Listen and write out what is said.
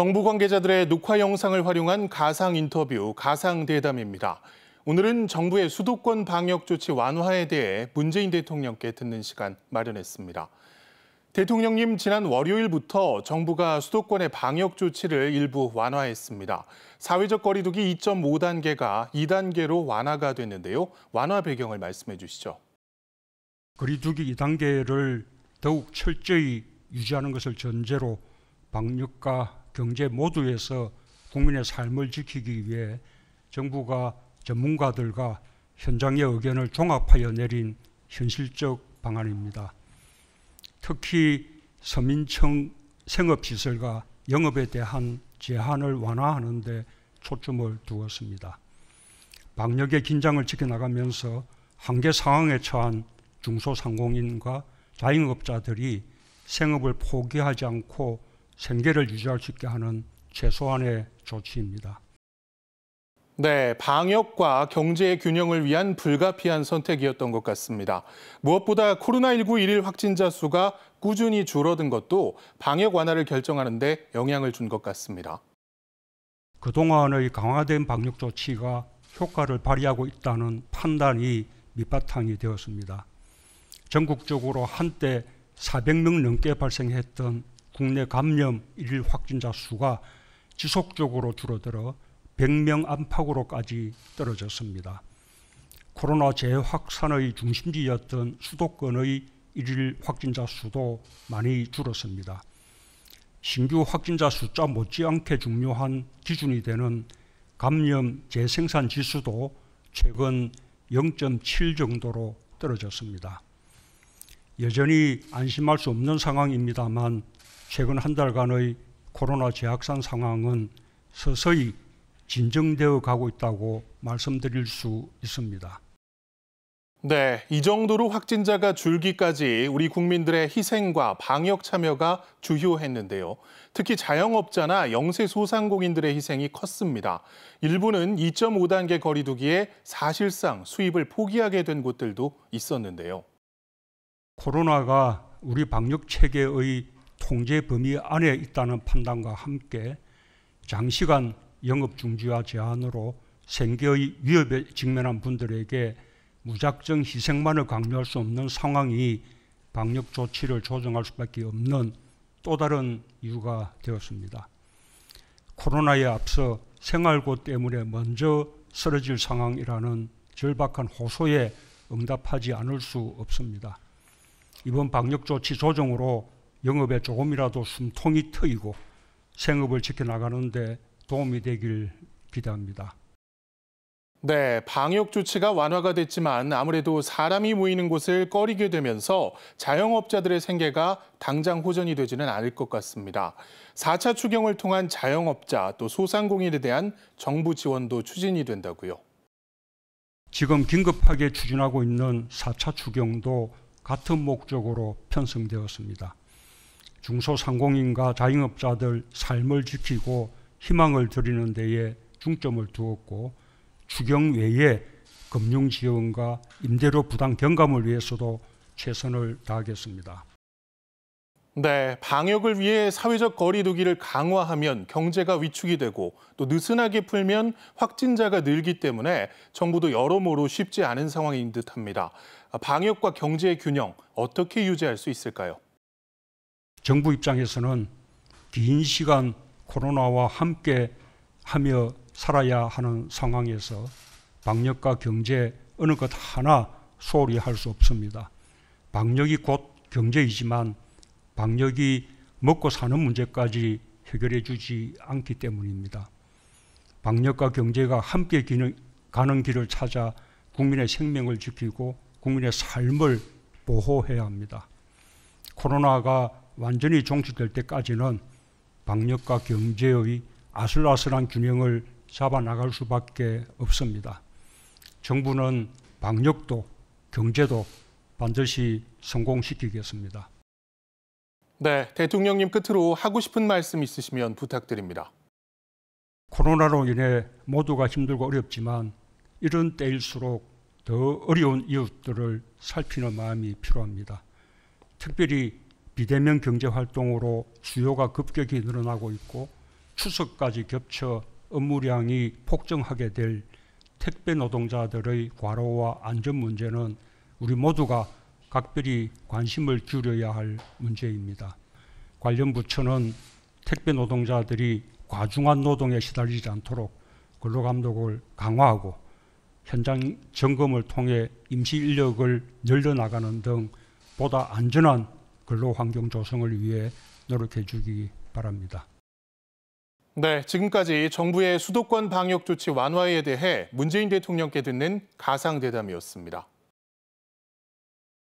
정부 관계자들의 녹화 영상을 활용한 가상 인터뷰, 가상 대담입니다. 오늘은 정부의 수도권 방역 조치 완화에 대해 문재인 대통령께 듣는 시간 마련했습니다. 대통령님 지난 월요일부터 정부가 수도권의 방역 조치를 일부 완화했습니다. 사회적 거리두기 2.5단계가 2단계로 완화가 됐는데요. 완화 배경을 말씀해 주시죠. 거리두기 2단계를 더욱 철저히 유지하는 것을 전제로 방역과 경제 모두에서 국민의 삶을 지키기 위해 정부가 전문가들과 현장의 의견을 종합하여 내린 현실적 방안입니다. 특히 서민청 생업시설과 영업에 대한 제한을 완화하는 데 초점을 두었습니다. 방역의 긴장을 지켜나가면서 한계 상황에 처한 중소상공인과 자영업자들이 생업을 포기하지 않고 생계를 유지할 수 있게 하는 최소한의 조치입니다. 네, 방역과 경제의 균형을 위한 불가피한 선택이었던 것 같습니다. 무엇보다 코로나19 일일 확진자 수가 꾸준히 줄어든 것도 방역 완화를 결정하는 데 영향을 준 것 같습니다. 그동안의 강화된 방역 조치가 효과를 발휘하고 있다는 판단이 밑바탕이 되었습니다. 전국적으로 한때 400명 넘게 발생했던 국내 감염 1일 확진자 수가 지속적으로 줄어들어 100명 안팎으로까지 떨어졌습니다. 코로나 재확산의 중심지였던 수도권의 1일 확진자 수도 많이 줄었습니다. 신규 확진자 숫자 못지않게 중요한 기준이 되는 감염 재생산 지수도 최근 0.7 정도로 떨어졌습니다. 여전히 안심할 수 없는 상황입니다만 최근 한 달간의 코로나 재확산 상황은 서서히 진정되어 가고 있다고 말씀드릴 수 있습니다. 네, 이 정도로 확진자가 줄기까지 우리 국민들의 희생과 방역 참여가 주요했는데요. 특히 자영업자나 영세 소상공인들의 희생이 컸습니다. 일부는 2.5단계 거리두기에 사실상 수입을 포기하게 된 곳들도 있었는데요. 코로나가 우리 방역 체계의 통제 범위 안에 있다는 판단과 함께 장시간 영업 중지와 제한으로 생계의 위협에 직면한 분들에게 무작정 희생만을 강요할 수 없는 상황이 방역 조치를 조정할 수밖에 없는 또 다른 이유가 되었습니다. 코로나에 앞서 생활고 때문에 먼저 쓰러질 상황이라는 절박한 호소에 응답하지 않을 수 없습니다. 이번 방역 조치 조정으로 영업에 조금이라도 숨통이 트이고 생업을 지켜나가는데 도움이 되길 기대합니다. 네, 방역 조치가 완화가 됐지만 아무래도 사람이 모이는 곳을 꺼리게 되면서 자영업자들의 생계가 당장 호전이 되지는 않을 것 같습니다. 4차 추경을 통한 자영업자 또 소상공인에 대한 정부 지원도 추진이 된다고요. 지금 긴급하게 추진하고 있는 4차 추경도 같은 목적으로 편성되었습니다. 중소상공인과 자영업자들 삶을 지키고 희망을 드리는 데에 중점을 두었고 추경 외에 금융 지원과 임대료 부담 경감을 위해서도 최선을 다하겠습니다. 네, 방역을 위해 사회적 거리두기를 강화하면 경제가 위축이 되고 또 느슨하게 풀면 확진자가 늘기 때문에 정부도 여러모로 쉽지 않은 상황인 듯합니다. 방역과 경제의 균형 어떻게 유지할 수 있을까요? 정부 입장에서는 긴 시간 코로나와 함께 하며 살아야 하는 상황에서 방역과 경제 어느 것 하나 소홀히 할 수 없습니다. 방역이 곧 경제이지만 방역이 먹고 사는 문제까지 해결해 주지 않기 때문입니다. 방역과 경제가 함께 기능, 가는 길을 찾아 국민의 생명을 지키고 국민의 삶을 보호해야 합니다. 코로나가 완전히 종식될 때까지는 방역과 경제의 아슬아슬한 균형을 잡아 나갈 수밖에 없습니다. 정부는 방역도 경제도 반드시 성공시키겠습니다. 네, 대통령님 끝으로 하고 싶은 말씀 있으시면 부탁드립니다. 코로나로 인해 모두가 힘들고 어렵지만 이런 때일수록 더 어려운 이웃들을 살피는 마음이 필요합니다. 특별히 비대면 경제 활동으로 수요가 급격히 늘어나고 있고 추석까지 겹쳐 업무량이 폭증하게 될 택배 노동자들의 과로와 안전 문제는 우리 모두가 각별히 관심을 기울여야 할 문제입니다. 관련 부처는 택배 노동자들이 과중한 노동에 시달리지 않도록 근로감독을 강화하고 현장 점검을 통해 임시 인력을 늘려나가는 등 보다 안전한 근로 환경 조성을 위해 노력해 주기 바랍니다. 네, 지금까지 정부의 수도권 방역 조치 완화에 대해 문재인 대통령께 듣는 가상 대담이었습니다.